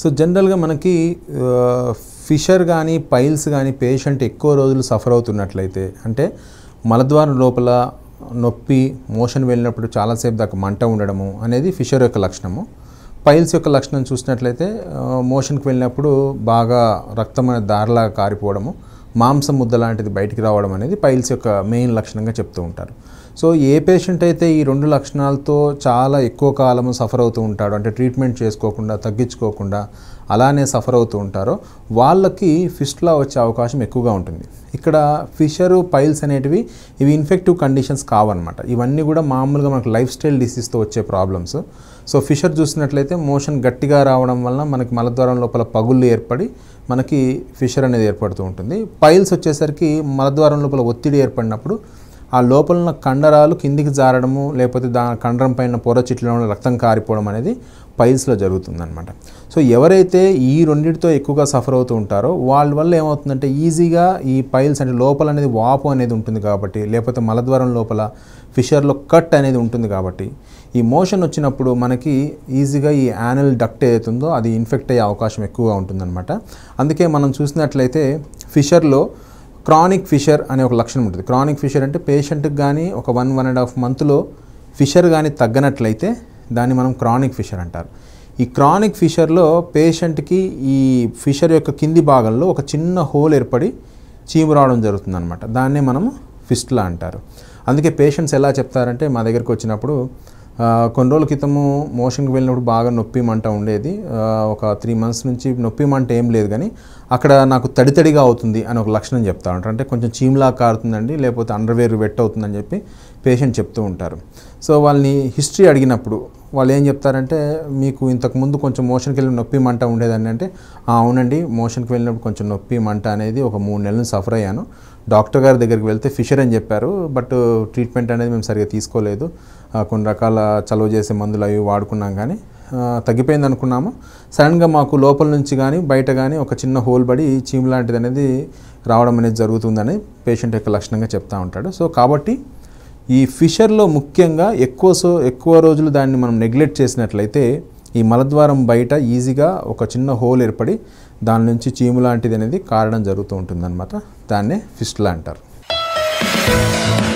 so జనరల్గా మనకి fissure కానీ పైల్స్ కానీ పేషెంట్ ఎక్కువ రోజులు సఫర్ అవుతున్నట్లయితే అంటే మలద్వారం లోపల నొప్పి మోషన్ వెళ్ళినప్పుడు చాలాసేపు దాకా మంట ఉండడము అనేది ఫిషర్ యొక్క లక్షణము పైల్స్ యొక్క లక్షణం చూసినట్లయితే మోషన్కి వెళ్ళినప్పుడు బాగా రక్తమైన దారిలాగా కారిపోవడము మాంసం ముద్ద లాంటిది బయటికి రావడం అనేది పైల్స్ యొక్క మెయిన్ లక్షణంగా చెప్తూ ఉంటారు సో ఏ పేషెంట్ అయితే ఈ రెండు లక్షణాలతో చాలా ఎక్కువ కాలం సఫర్ అవుతూ ఉంటాడు అంటే ట్రీట్మెంట్ చేసుకోకుండా తగ్గించుకోకుండా అలానే సఫర్ అవుతూ ఉంటారో వాళ్ళకి ఫిస్ట్లా వచ్చే అవకాశం ఎక్కువగా ఉంటుంది ఇక్కడ ఫిషరు పైల్స్ అనేటివి ఇవి ఇన్ఫెక్టివ్ కండిషన్స్ కావన్నమాట ఇవన్నీ కూడా మామూలుగా మనకు లైఫ్ స్టైల్ డిసీజ్తో వచ్చే ప్రాబ్లమ్స్ సో ఫిషర్ చూసినట్లయితే మోషన్ గట్టిగా రావడం వల్ల మనకి మలద్వారం లోపల పగుళ్ళు ఏర్పడి మనకి ఫిషర్ అనేది ఏర్పడుతూ ఉంటుంది పైల్స్ వచ్చేసరికి మలద్వారం లోపల ఒత్తిడి ఏర్పడినప్పుడు ఆ లోపల ఉన్న కండరాలు కిందికి జారడము లేకపోతే దాని కండరం పైన పొర చిట్లడం రక్తం కారిపోవడం అనేది పైల్స్లో జరుగుతుందనమాట సో ఎవరైతే ఈ రెండింటితో ఎక్కువగా సఫర్ అవుతూ ఉంటారో వాళ్ళ వల్ల ఏమవుతుందంటే ఈజీగా ఈ పైల్స్ అంటే లోపల అనేది వాపు అనేది ఉంటుంది కాబట్టి లేకపోతే మలద్వారం లోపల ఫిషర్లో కట్ అనేది ఉంటుంది కాబట్టి ఈ మోషన్ వచ్చినప్పుడు మనకి ఈజీగా ఈ యానల్ డక్ట్ ఏదైతుందో అది ఇన్ఫెక్ట్ అయ్యే అవకాశం ఎక్కువగా ఉంటుందన్నమాట అందుకే మనం చూసినట్లయితే ఫిషర్లో క్రానిక్ ఫిషర్ అనే ఒక లక్షణం ఉంటుంది క్రానిక్ ఫిషర్ అంటే పేషెంట్కి కానీ ఒక వన్ వన్ అండ్ హాఫ్ మంత్లో ఫిషర్ కానీ తగ్గనట్లయితే దాన్ని మనం క్రానిక్ ఫిషర్ అంటారు ఈ క్రానిక్ ఫిషర్లో పేషెంట్కి ఈ ఫిషర్ యొక్క కింది భాగంలో ఒక చిన్న హోల్ ఏర్పడి చీము రావడం జరుగుతుందనమాట దాన్నే మనం ఫిస్ట్లా అంటారు అందుకే పేషెంట్స్ ఎలా చెప్తారంటే మా దగ్గరికి వచ్చినప్పుడు కొన్ని రోజుల క్రితము మోషన్కి వెళ్ళినప్పుడు బాగా నొప్పి మంట ఉండేది ఒక త్రీ మంత్స్ నుంచి నొప్పి మంట ఏం లేదు కానీ అక్కడ నాకు తడి తడిగా అవుతుంది అని ఒక లక్షణం చెప్తా ఉంటారు అంటే కొంచెం చీమ్లా కారుతుందండి లేకపోతే అండర్వేర్ వెట్ అవుతుందని చెప్పి పేషెంట్ చెప్తూ ఉంటారు సో వాళ్ళని హిస్టరీ అడిగినప్పుడు వాళ్ళు ఏం చెప్తారంటే మీకు ఇంతకుముందు కొంచెం మోషన్కి వెళ్ళిన నొప్పి మంట ఉండేదండి అంటే అవునండి మోషన్కి వెళ్ళినప్పుడు కొంచెం నొప్పి మంట అనేది ఒక మూడు నెలలు సఫర్ అయ్యాను డాక్టర్ గారి దగ్గరికి వెళ్తే ఫిషర్ అని చెప్పారు బట్ ట్రీట్మెంట్ అనేది మేము సరిగ్గా తీసుకోలేదు కొన్ని రకాల చలువ చేసే మందులు అవి వాడుకున్నాం కానీ తగ్గిపోయింది అనుకున్నాము సడన్గా మాకు లోపల నుంచి కానీ బయట కానీ ఒక చిన్న హోల్ పడి చీమ్ లాంటిది అనేది రావడం అనేది జరుగుతుందని పేషెంట్ యొక్క లక్షణంగా చెప్తా ఉంటాడు సో కాబట్టి ఈ ఫిషర్లో ముఖ్యంగా ఎక్కువ సో ఎక్కువ రోజులు దాన్ని మనం నెగ్లెక్ట్ చేసినట్లయితే ఈ మలద్వారం బయట ఈజీగా ఒక చిన్న హోల్ ఏర్పడి దాని నుంచి చీము లాంటిది అనేది కారడం జరుగుతూ ఉంటుందన్నమాట దాన్నే ఫిస్టులా అంటారు